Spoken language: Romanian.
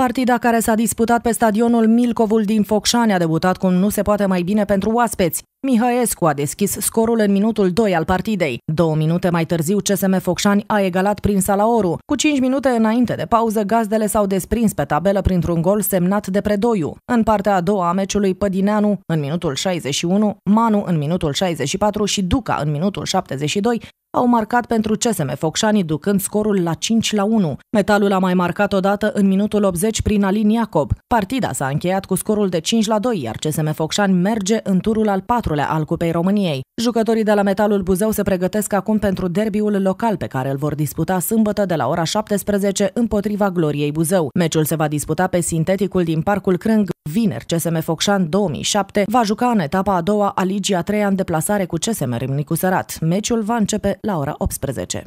Partida care s-a disputat pe stadionul Milcovul din Focșani a debutat cum nu se poate mai bine pentru oaspeți. Mihaescu a deschis scorul în minutul 2 al partidei. Două minute mai târziu, CSM Focșani a egalat prin Salaoru. Cu 5 minute înainte de pauză, gazdele s-au desprins pe tabelă printr-un gol semnat de Predoiu. În partea a doua a meciului, Pădineanu în minutul 61, Manu în minutul 64 și Duca în minutul 72 au marcat pentru CSM Focșani, ducând scorul la 5 la 1. Metalul a mai marcat odată în minutul 80 prin Alin Iacob. Partida s-a încheiat cu scorul de 5 la 2, iar CSM Focșani merge în turul al patrulea al Cupei României. Jucătorii de la Metalul Buzău se pregătesc acum pentru derbiul local pe care îl vor disputa sâmbătă de la ora 17 împotriva Gloriei Buzău. Meciul se va disputa pe sinteticul din Parcul Crâng Vineri, CSM Focșan 2007 va juca în etapa a doua a Ligii a treia în deplasare cu CSM Râmnicu Sărat. Meciul va începe la ora 18.